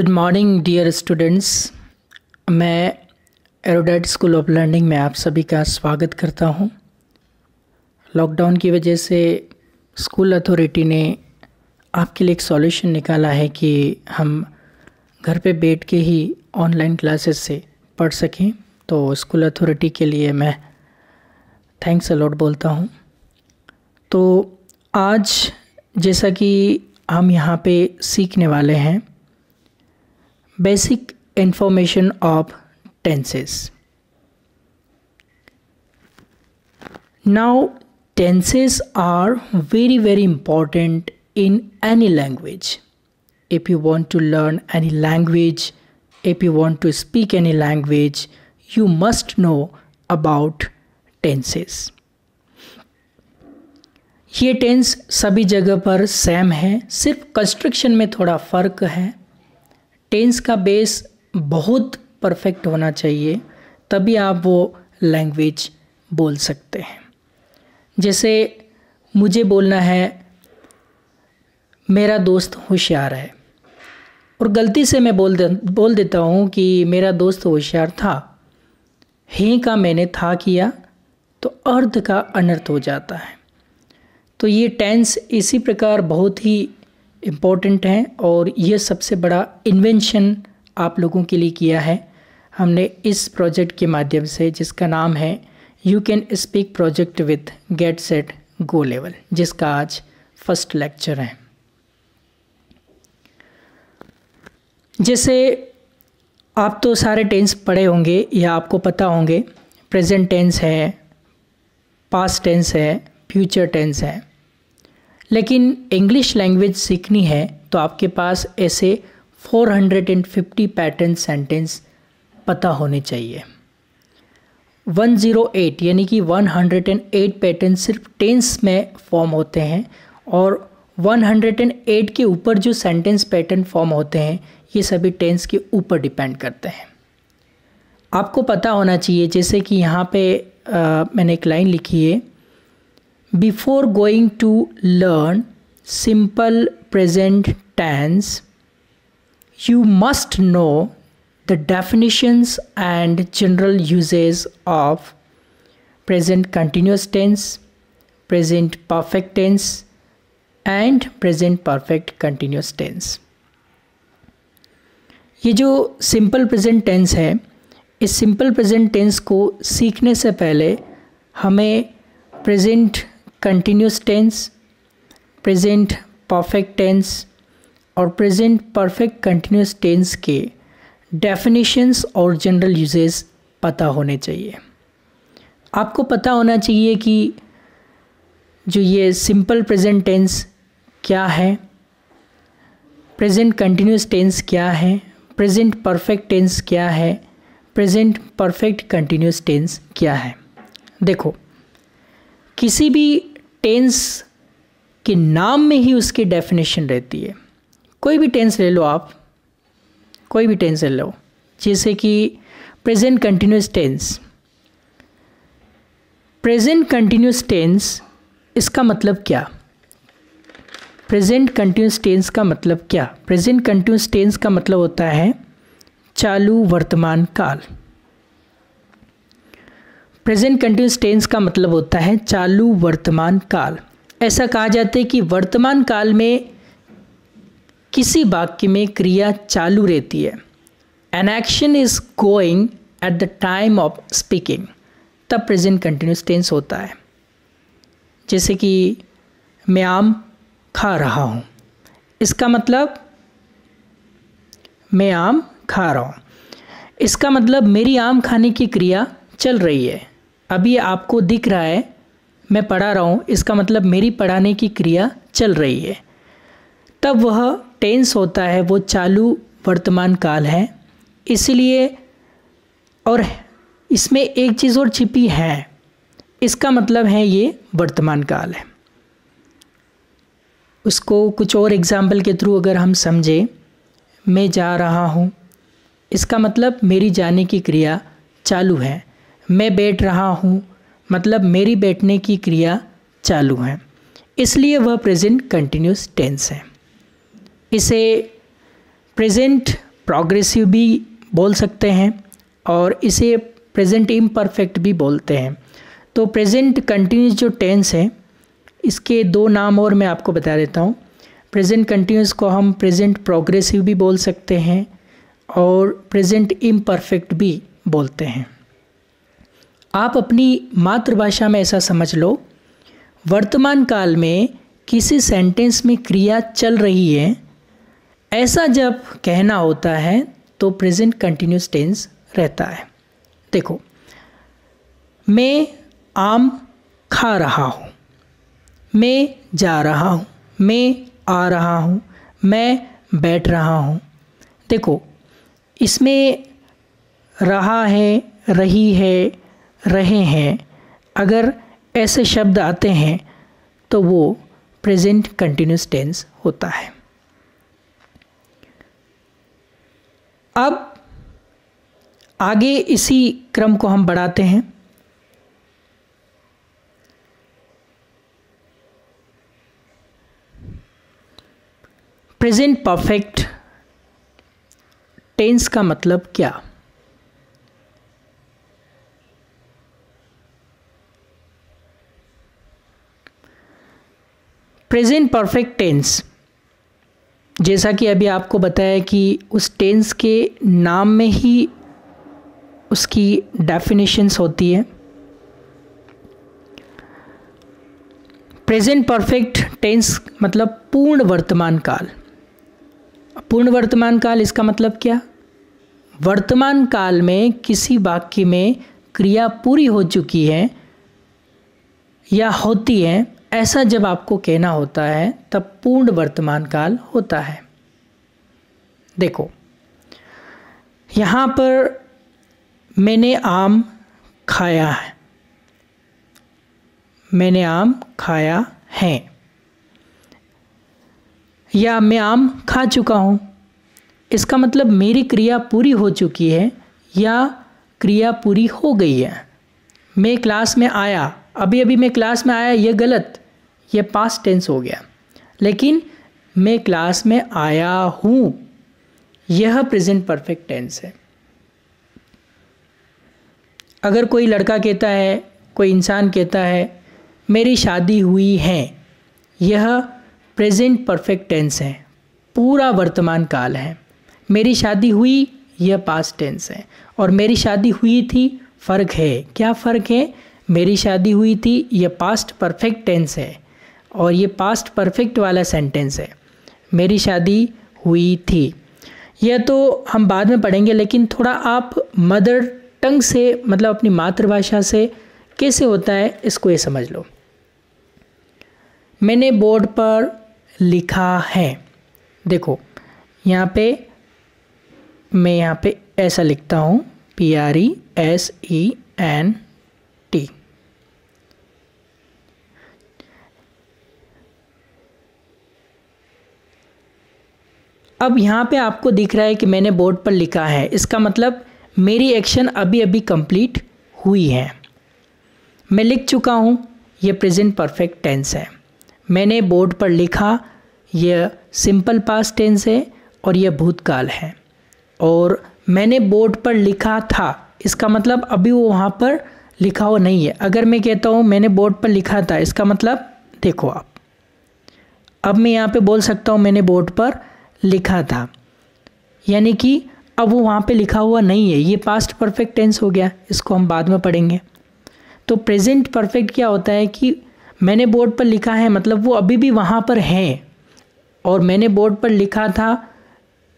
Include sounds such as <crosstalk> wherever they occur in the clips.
Good morning dear students मैं एरोडाइट school of learning में आप सभी का स्वागत करता हूं। लॉकडाउन की वजह से स्कूल अथॉरिटी ने आपके लिए एक सॉल्यूशन निकाला है कि हम घर पे बैठ के ही ऑनलाइन क्लासेस से पढ़ सकें तो स्कूल अथॉरिटी के लिए मैं थैंक्स अलॉट बोलता हूं। तो आज जैसा कि हम यहाँ पे सीखने वाले हैं basic information of tenses now tenses are very very important in any language if you want to learn any language if you want to speak any language you must know about tenses ये tense सभी जगह पर same है सिर्फ construction में थोड़ा फ़र्क है टेंस का बेस बहुत परफेक्ट होना चाहिए तभी आप वो लैंग्वेज बोल सकते हैं जैसे मुझे बोलना है मेरा दोस्त होशियार है और गलती से मैं बोल दे बोल देता हूँ कि मेरा दोस्त होशियार था ही का मैंने था किया तो अर्थ का अनर्थ हो जाता है तो ये टेंस इसी प्रकार बहुत ही इम्पोर्टेंट हैं और ये सबसे बड़ा इन्वेंशन आप लोगों के लिए किया है हमने इस प्रोजेक्ट के माध्यम से जिसका नाम है you can speak project with get set go level जिसका आज फर्स्ट लेक्चर है जैसे आप तो सारे टेंस पढ़े होंगे या आपको पता होंगे प्रेजेंट टेंस है पास्ट टेंस है फ्यूचर टेंस है लेकिन इंग्लिश लैंग्वेज सीखनी है तो आपके पास ऐसे 450 पैटर्न सेंटेंस पता होने चाहिए 108 यानी कि 108 पैटर्न सिर्फ टेंस में फॉर्म होते हैं और 108 के ऊपर जो सेंटेंस पैटर्न फॉर्म होते हैं ये सभी टेंस के ऊपर डिपेंड करते हैं आपको पता होना चाहिए जैसे कि यहाँ पे आ, मैंने एक लाइन लिखी है before going to learn simple present tense, you must know the definitions and general uses of present continuous tense, present perfect tense, and present perfect continuous tense. ये जो सिंपल प्रेजेंट टेंस है इस simple present tense को सीखने से पहले हमें present continuous tense present perfect tense और प्रेजेंट परफेक्ट कंटिन्यूस टेंस के डेफिनेशंस और जनरल यूजेस पता होने चाहिए आपको पता होना चाहिए कि जो ये सिंपल प्रेजेंट टेंस क्या है प्रेजेंट कंटिन्यूस टेंस क्या है प्रेजेंट परफेक्ट टेंस क्या है प्रेजेंट परफेक्ट कंटिन्यूस टेंस क्या है देखो किसी भी टेंस के नाम में ही उसकी डेफिनेशन रहती है कोई भी टेंस ले लो आप कोई भी टेंस ले लो जैसे कि present continuous tense present continuous tense इसका मतलब क्या प्रेजेंट कंटिन्यूस टेंस का मतलब क्या प्रेजेंट कंटिन्यूस टेंस का मतलब होता है चालू वर्तमान काल प्रेजेंट कंटिन्यूस टेंस का मतलब होता है चालू वर्तमान काल ऐसा कहा जाता है कि वर्तमान काल में किसी वाक्य में क्रिया चालू रहती है an action is going at the time of speaking तब प्रेजेंट कंटिन्यूस टेंस होता है जैसे कि मैं आम खा रहा हूँ इसका मतलब मैं आम खा रहा हूँ इसका मतलब मेरी आम खाने की क्रिया चल रही है अभी आपको दिख रहा है मैं पढ़ा रहा हूँ इसका मतलब मेरी पढ़ाने की क्रिया चल रही है तब वह टेंस होता है वो चालू वर्तमान काल है इसलिए और इसमें एक चीज़ और छिपी है इसका मतलब है ये वर्तमान काल है उसको कुछ और एग्ज़ाम्पल के थ्रू अगर हम समझें मैं जा रहा हूँ इसका मतलब मेरी जाने की क्रिया चालू है मैं बैठ रहा हूँ मतलब मेरी बैठने की क्रिया चालू है इसलिए वह प्रेजेंट कंटिन्यूस टेंस है इसे प्रेजेंट प्रोग्रेसिव भी बोल सकते हैं और इसे प्रेजेंट इम्परफेक्ट भी बोलते हैं तो प्रेजेंट कंटिन्यूस जो टेंस है इसके दो नाम और मैं आपको बता देता हूँ प्रेजेंट कंटिन्यूस को हम प्रेजेंट प्रोग्रेसिव भी बोल सकते हैं और प्रेजेंट इम्परफेक्ट भी बोलते हैं आप अपनी मातृभाषा में ऐसा समझ लो वर्तमान काल में किसी सेंटेंस में क्रिया चल रही है ऐसा जब कहना होता है तो प्रेजेंट कंटिन्यूस टेंस रहता है देखो मैं आम खा रहा हूँ मैं जा रहा हूँ मैं आ रहा हूँ मैं बैठ रहा हूँ देखो इसमें रहा है रही है रहे हैं अगर ऐसे शब्द आते हैं तो वो प्रेजेंट कंटिन्यूस टेंस होता है अब आगे इसी क्रम को हम बढ़ाते हैं प्रेजेंट परफेक्ट टेंस का मतलब क्या प्रेजेंट परफेक्ट टेंस जैसा कि अभी आपको बताया कि उस टेंस के नाम में ही उसकी डेफिनेशंस होती है प्रेजेंट परफेक्ट टेंस मतलब पूर्ण वर्तमान काल पूर्ण वर्तमान काल इसका मतलब क्या वर्तमान काल में किसी वाक्य में क्रिया पूरी हो चुकी है या होती है ऐसा जब आपको कहना होता है तब पूर्ण वर्तमान काल होता है देखो यहाँ पर मैंने आम खाया है मैंने आम खाया है या मैं आम खा चुका हूँ इसका मतलब मेरी क्रिया पूरी हो चुकी है या क्रिया पूरी हो गई है मैं क्लास में आया अभी अभी मैं क्लास में आया ये गलत ये पास टेंस हो गया लेकिन मैं क्लास में आया हूँ यह प्रेजेंट परफेक्ट टेंस है अगर कोई लड़का कहता है कोई इंसान कहता है मेरी शादी हुई है यह प्रेजेंट परफेक्ट टेंस है पूरा वर्तमान काल है मेरी शादी हुई यह पास्ट टेंस है और मेरी शादी हुई थी फ़र्क है क्या फ़र्क है मेरी शादी हुई थी यह पास्ट परफेक्ट टेंस है और ये पास्ट परफेक्ट वाला सेंटेंस है मेरी शादी हुई थी यह तो हम बाद में पढ़ेंगे लेकिन थोड़ा आप मदर टंग से मतलब अपनी मातृभाषा से कैसे होता है इसको ये समझ लो मैंने बोर्ड पर लिखा है देखो यहाँ पे मैं यहाँ पे ऐसा लिखता हूँ P R E S E N अब यहाँ पे आपको दिख रहा है कि मैंने बोर्ड पर लिखा है इसका मतलब मेरी एक्शन अभी अभी कंप्लीट हुई है मैं लिख चुका हूँ यह प्रेजेंट परफेक्ट टेंस है मैंने बोर्ड पर लिखा यह सिंपल पास टेंस है और यह भूतकाल है और मैंने बोर्ड पर लिखा था इसका मतलब अभी वो वहाँ पर लिखा हुआ नहीं है अगर मैं कहता हूँ मैंने बोर्ड पर लिखा था इसका मतलब देखो आप अब मैं यहाँ पे बोल सकता हूँ मैंने बोर्ड पर लिखा था यानी कि अब वो वहाँ पे लिखा हुआ नहीं है ये पास्ट परफेक्ट टेंस हो गया इसको हम बाद में पढ़ेंगे तो प्रेजेंट परफेक्ट क्या होता है कि मैंने बोर्ड पर लिखा है मतलब वो अभी भी वहाँ पर हैं और मैंने बोर्ड पर लिखा था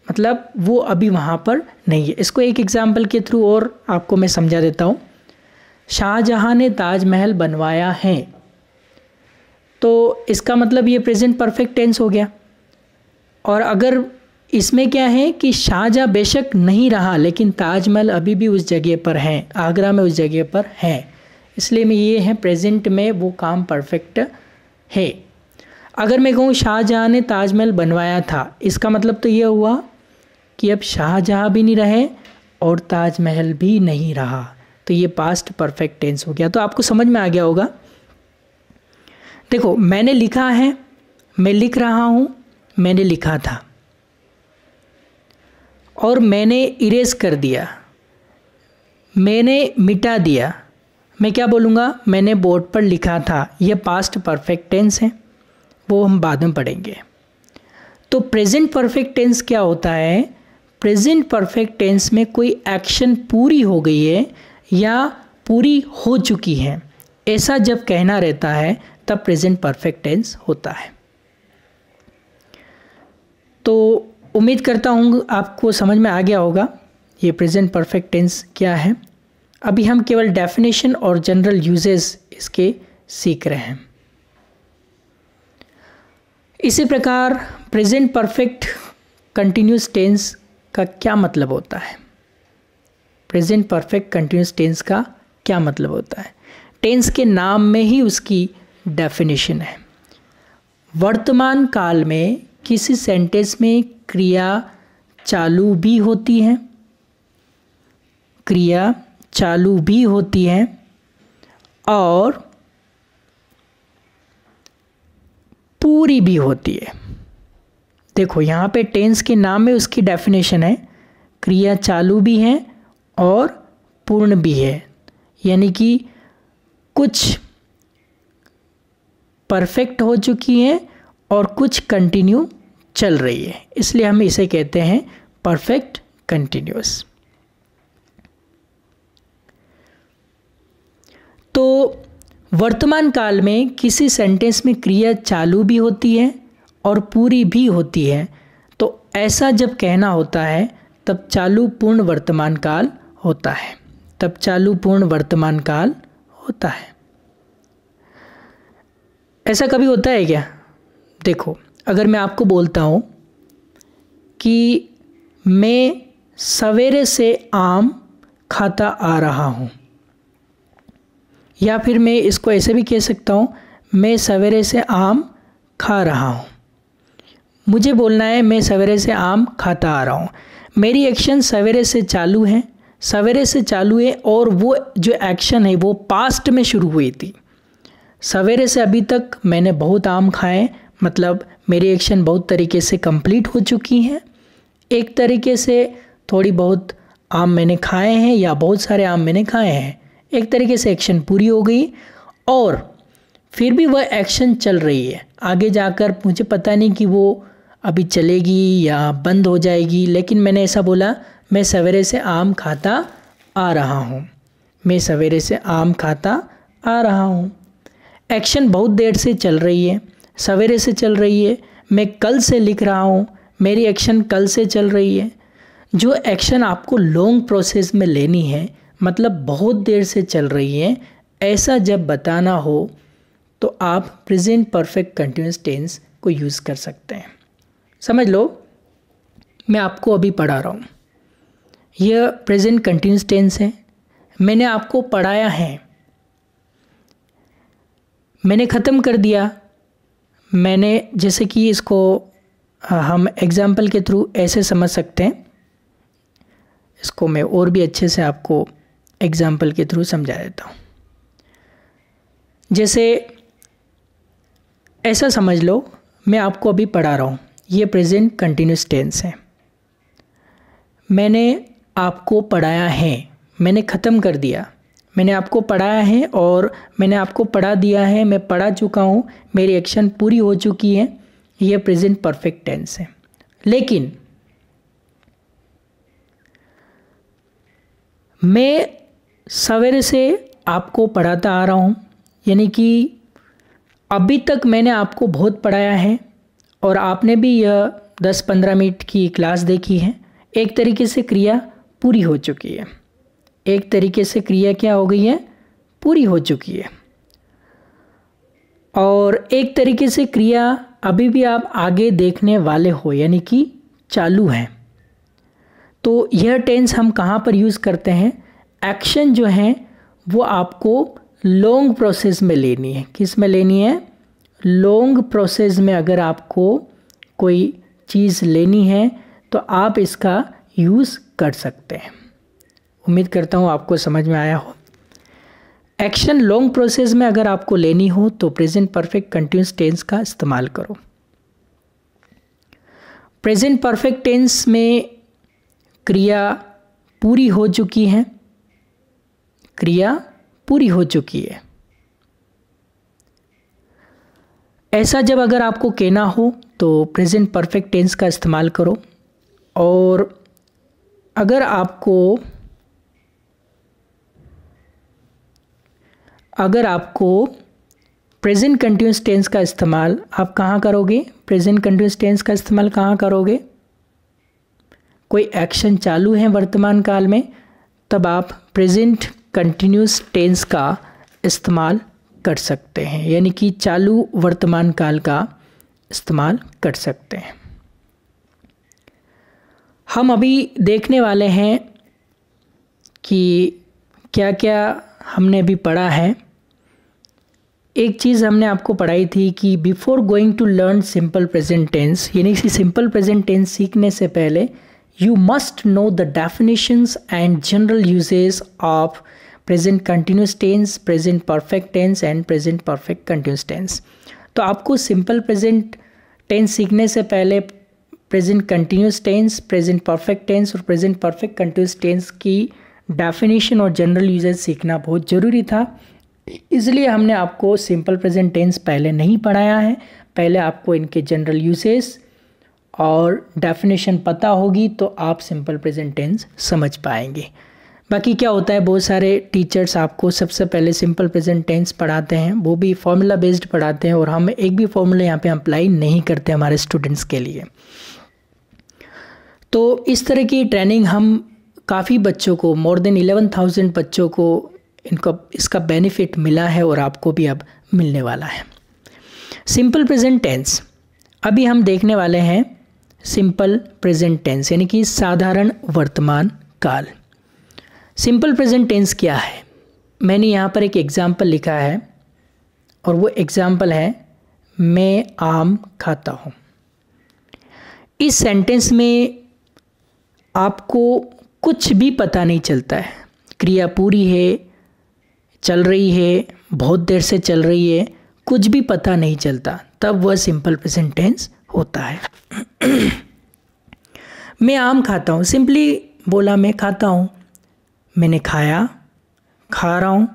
मतलब वो अभी वहाँ पर नहीं है इसको एक एग्ज़ाम्पल के थ्रू और आपको मैं समझा देता हूँ शाहजहाँ ने ताजमहल बनवाया है तो इसका मतलब ये प्रेजेंट परफेक्ट टेंस हो गया और अगर इसमें क्या है कि शाहजहाँ बेशक नहीं रहा लेकिन ताजमहल अभी भी उस जगह पर हैं आगरा में उस जगह पर हैं इसलिए मैं ये है प्रेजेंट में वो काम परफेक्ट है अगर मैं कहूँ शाहजहाँ ने ताजमहल बनवाया था इसका मतलब तो ये हुआ कि अब शाहजहाँ भी नहीं रहे और ताजमहल भी नहीं रहा तो ये पास्ट परफेक्ट टेंस हो गया तो आपको समझ में आ गया होगा देखो मैंने लिखा है मैं लिख रहा हूँ मैंने लिखा था और मैंने इरेज कर दिया मैंने मिटा दिया मैं क्या बोलूँगा मैंने बोर्ड पर लिखा था यह पास्ट परफेक्ट टेंस है वो हम बाद में पढ़ेंगे तो प्रेजेंट परफेक्ट टेंस क्या होता है प्रेजेंट परफेक्ट टेंस में कोई एक्शन पूरी हो गई है या पूरी हो चुकी है ऐसा जब कहना रहता है तब प्रेजेंट परफेक्ट टेंस होता है तो उम्मीद करता हूँ आपको समझ में आ गया होगा ये प्रेजेंट परफेक्ट टेंस क्या है अभी हम केवल डेफिनेशन और जनरल यूजेस इसके सीख रहे हैं इसी प्रकार प्रेजेंट परफेक्ट कंटिन्यूस टेंस का क्या मतलब होता है प्रेजेंट परफेक्ट कंटिन्यूस टेंस का क्या मतलब होता है टेंस के नाम में ही उसकी डेफिनेशन है वर्तमान काल में किसी सेंटेंस में क्रिया चालू भी होती है क्रिया चालू भी होती है और पूरी भी होती है देखो यहाँ पे टेंस के नाम में उसकी डेफिनेशन है क्रिया चालू भी है और पूर्ण भी है यानी कि कुछ परफेक्ट हो चुकी है और कुछ कंटिन्यू चल रही है इसलिए हम इसे कहते हैं परफेक्ट कंटिन्यूस तो वर्तमान काल में किसी सेंटेंस में क्रिया चालू भी होती है और पूरी भी होती है तो ऐसा जब कहना होता है तब चालू पूर्ण वर्तमान काल होता है तब चालू पूर्ण वर्तमान काल होता है ऐसा कभी होता है क्या देखो अगर मैं आपको बोलता हूँ कि मैं सवेरे से आम खाता आ रहा हूँ या फिर मैं इसको ऐसे भी कह सकता हूँ मैं सवेरे से आम खा रहा हूँ मुझे बोलना है मैं सवेरे से आम खाता आ रहा हूँ मेरी एक्शन सवेरे से चालू है सवेरे से चालू है और वो जो एक्शन है वो पास्ट में शुरू हुई थी सवेरे से अभी तक मैंने बहुत आम खाए मतलब मेरी एक्शन बहुत तरीके से कंप्लीट हो चुकी हैं एक तरीके से थोड़ी बहुत आम मैंने खाए हैं या बहुत सारे आम मैंने खाए हैं एक तरीके से एक्शन पूरी हो गई और फिर भी वह एक्शन चल रही है आगे जाकर मुझे पता नहीं कि वो अभी चलेगी या बंद हो जाएगी लेकिन मैंने ऐसा बोला मैं सवेरे से आम खाता आ रहा हूँ मैं सवेरे से आम खाता आ रहा हूँ एक्शन बहुत देर से चल रही है सवेरे से चल रही है मैं कल से लिख रहा हूँ मेरी एक्शन कल से चल रही है जो एक्शन आपको लॉन्ग प्रोसेस में लेनी है मतलब बहुत देर से चल रही है ऐसा जब बताना हो तो आप प्रेजेंट परफेक्ट कंटिन्यूस टेंस को यूज़ कर सकते हैं समझ लो मैं आपको अभी पढ़ा रहा हूँ यह प्रेजेंट कंटिन्यूस टेंस है मैंने आपको पढ़ाया है मैंने ख़त्म कर दिया मैंने जैसे कि इसको हम एग्ज़ाम्पल के थ्रू ऐसे समझ सकते हैं इसको मैं और भी अच्छे से आपको एग्ज़ाम्पल के थ्रू समझा देता हूँ जैसे ऐसा समझ लो मैं आपको अभी पढ़ा रहा हूँ ये प्रेजेंट कंटिन्यूस टेंस है मैंने आपको पढ़ाया है मैंने ख़त्म कर दिया मैंने आपको पढ़ाया है और मैंने आपको पढ़ा दिया है मैं पढ़ा चुका हूँ मेरी एक्शन पूरी हो चुकी है यह प्रेजेंट परफेक्ट टेंस है लेकिन मैं सवेरे से आपको पढ़ाता आ रहा हूँ यानी कि अभी तक मैंने आपको बहुत पढ़ाया है और आपने भी यह दस पंद्रह मिनट की क्लास देखी है एक तरीके से क्रिया पूरी हो चुकी है एक तरीके से क्रिया क्या हो गई है पूरी हो चुकी है और एक तरीके से क्रिया अभी भी आप आगे देखने वाले हो यानी कि चालू हैं तो यह टेंस हम कहाँ पर यूज़ करते हैं एक्शन जो है वो आपको लॉन्ग प्रोसेस में लेनी है किस में लेनी है लॉन्ग प्रोसेस में अगर आपको कोई चीज़ लेनी है तो आप इसका यूज़ कर सकते हैं उम्मीद करता हूँ आपको समझ में आया हो एक्शन लॉन्ग प्रोसेस में अगर आपको लेनी हो तो प्रेजेंट परफेक्ट कंटिन्यूस टेंस का इस्तेमाल करो प्रेजेंट परफेक्ट टेंस में क्रिया पूरी हो चुकी है क्रिया पूरी हो चुकी है ऐसा जब अगर आपको कहना हो तो प्रेजेंट परफेक्ट टेंस का इस्तेमाल करो और अगर आपको अगर आपको प्रेजेंट कंटिन्यूस टेंस का इस्तेमाल आप कहाँ करोगे प्रेजेंट कंटिन्यूस टेंस का इस्तेमाल कहाँ करोगे कोई एक्शन चालू है वर्तमान काल में तब आप प्रेजेंट कंटिन्यूस टेंस का इस्तेमाल कर सकते हैं यानी कि चालू वर्तमान काल का इस्तेमाल कर सकते हैं हम अभी देखने वाले हैं कि क्या क्या हमने अभी पढ़ा है एक चीज़ हमने आपको पढ़ाई थी कि before going to learn simple present tense यानी कि सिंपल प्रेजेंट टेंस सीखने से पहले you must know the definitions and general usages of present continuous tense present perfect tense and present perfect continuous tense तो आपको सिंपल प्रेजेंट टेंस सीखने से पहले present continuous tense present perfect tense और present perfect continuous tense की definition और general usage सीखना बहुत ज़रूरी था इसलिए हमने आपको सिंपल प्रेजेंट टेंस पहले नहीं पढ़ाया है पहले आपको इनके जनरल यूजेस और डेफिनेशन पता होगी तो आप सिंपल प्रेजेंट टेंस समझ पाएंगे बाकी क्या होता है बहुत सारे टीचर्स आपको सबसे पहले सिंपल प्रेजेंट टेंस पढ़ाते हैं वो भी फॉर्मूला बेस्ड पढ़ाते हैं और हम एक भी फॉर्मूला यहाँ पे अप्लाई नहीं करते हमारे स्टूडेंट्स के लिए तो इस तरह की ट्रेनिंग हम काफ़ी बच्चों को मोर देन इलेवन थाउजेंड बच्चों को इनका इसका बेनिफिट मिला है और आपको भी अब मिलने वाला है सिंपल प्रेजेंट टेंस अभी हम देखने वाले हैं सिंपल प्रेजेंट टेंस यानी कि साधारण वर्तमान काल सिंपल प्रेजेंट टेंस क्या है मैंने यहाँ पर एक एग्ज़ाम्पल लिखा है और वो एग्ज़ाम्पल है मैं आम खाता हूँ इस सेंटेंस में आपको कुछ भी पता नहीं चलता है क्रिया पूरी है चल रही है बहुत देर से चल रही है कुछ भी पता नहीं चलता तब वह सिंपल प्रेजेंट टेंस होता है <clears throat> मैं आम खाता हूँ सिंपली बोला मैं खाता हूँ मैंने खाया खा रहा हूँ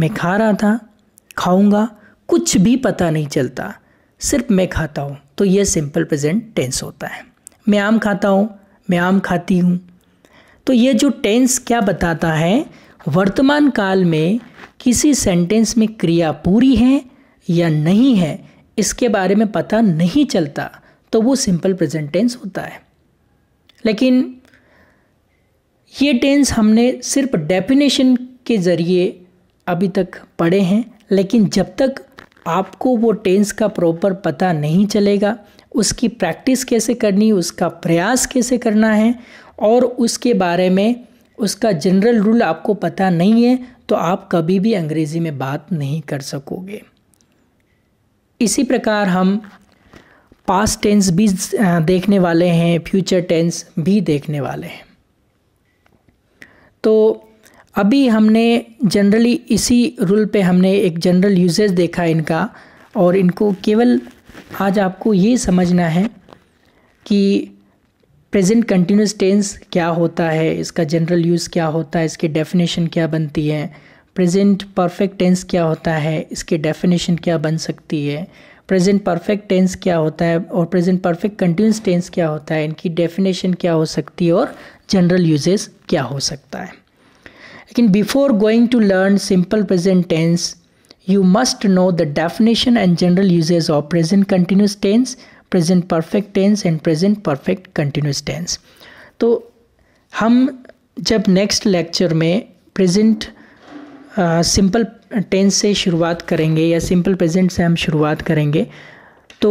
मैं खा रहा था खाऊंगा कुछ भी पता नहीं चलता सिर्फ मैं खाता हूँ तो यह सिंपल प्रेजेंट टेंस होता है मैं आम खाता हूँ मैं आम खाती हूँ तो ये जो टेंस क्या बताता है वर्तमान काल में किसी सेंटेंस में क्रिया पूरी है या नहीं है इसके बारे में पता नहीं चलता तो वो सिंपल प्रेजेंट टेंस होता है लेकिन ये टेंस हमने सिर्फ डेफिनेशन के ज़रिए अभी तक पढ़े हैं लेकिन जब तक आपको वो टेंस का प्रॉपर पता नहीं चलेगा उसकी प्रैक्टिस कैसे करनी उसका प्रयास कैसे करना है और उसके बारे में उसका जनरल रूल आपको पता नहीं है तो आप कभी भी अंग्रेज़ी में बात नहीं कर सकोगे इसी प्रकार हम पास्ट टेंस भी देखने वाले हैं फ्यूचर टेंस भी देखने वाले हैं तो अभी हमने जनरली इसी रूल पे हमने एक जनरल यूजेज देखा इनका और इनको केवल आज आपको ये समझना है कि प्रेजेंट कंटिन्यूस टेंस क्या होता है इसका जनरल यूज़ क्या होता है इसकी डेफिनेशन क्या बनती है प्रेजेंट परफेक्ट टेंस क्या होता है इसकी डेफिनेशन क्या बन सकती है प्रेजेंट परफेक्ट टेंस क्या होता है और प्रेजेंट परफेक्ट कंटिन्यूस टेंस क्या होता है इनकी डेफिनेशन क्या हो सकती है और जनरल यूजेस क्या हो सकता है लेकिन before going to learn simple present tense you must know the definition and general uses of present continuous tense present perfect tense and present perfect continuous tense तो हम जब नेक्स्ट लेक्चर में present simple tense से शुरुआत करेंगे या simple present से हम शुरुआत करेंगे तो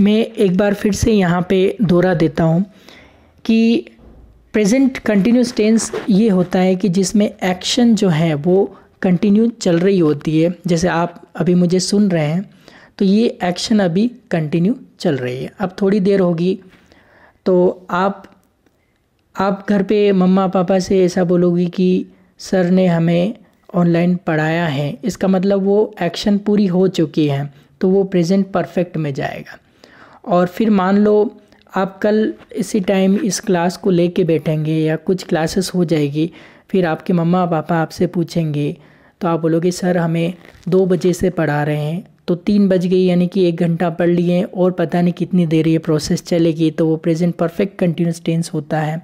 मैं एक बार फिर से यहाँ पे दोहरा देता हूँ कि प्रेजेंट कंटिन्यूस टेंस ये होता है कि जिसमें एक्शन जो है वो कंटिन्यू चल रही होती है जैसे आप अभी मुझे सुन रहे हैं तो ये एक्शन अभी कंटिन्यू चल रही है अब थोड़ी देर होगी तो आप आप घर पे मम्मा पापा से ऐसा बोलोगे कि सर ने हमें ऑनलाइन पढ़ाया है इसका मतलब वो एक्शन पूरी हो चुकी है तो वो प्रेजेंट परफेक्ट में जाएगा और फिर मान लो आप कल इसी टाइम इस क्लास को लेके बैठेंगे या कुछ क्लासेस हो जाएगी फिर आपके मम्मा पापा आपसे पूछेंगे तो आप बोलोगे सर हमें दो बजे से पढ़ा रहे हैं तो तीन बज गई यानी कि एक घंटा पढ़ लिए और पता नहीं कितनी देर ये प्रोसेस चलेगी तो वो प्रेजेंट परफेक्ट कंटिन्यूस टेंस होता है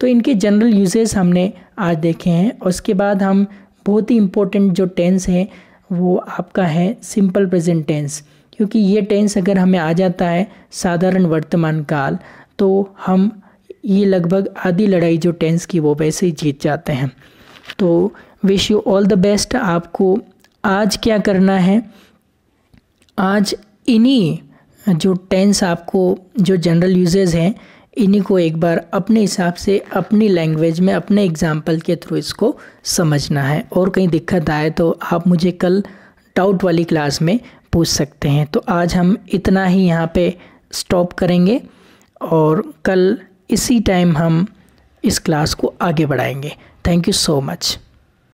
तो इनके जनरल यूजेस हमने आज देखे हैं उसके बाद हम बहुत ही इम्पोर्टेंट जो टेंस हैं वो आपका है सिंपल प्रेजेंट टेंस क्योंकि ये टेंस अगर हमें आ जाता है साधारण वर्तमान काल तो हम ये लगभग आधी लड़ाई जो टेंस की वो वैसे ही जीत जाते हैं तो wish you all the best आपको आज क्या करना है आज इन्हीं जो टेंस आपको जो जनरल यूजेज हैं इन्हीं को एक बार अपने हिसाब से अपनी लैंग्वेज में अपने एग्जाम्पल के थ्रू इसको समझना है और कहीं दिक्कत आए तो आप मुझे कल डाउट वाली क्लास में पूछ सकते हैं तो आज हम इतना ही यहाँ पे स्टॉप करेंगे और कल इसी टाइम हम इस क्लास को आगे बढ़ाएंगे थैंक यू सो मच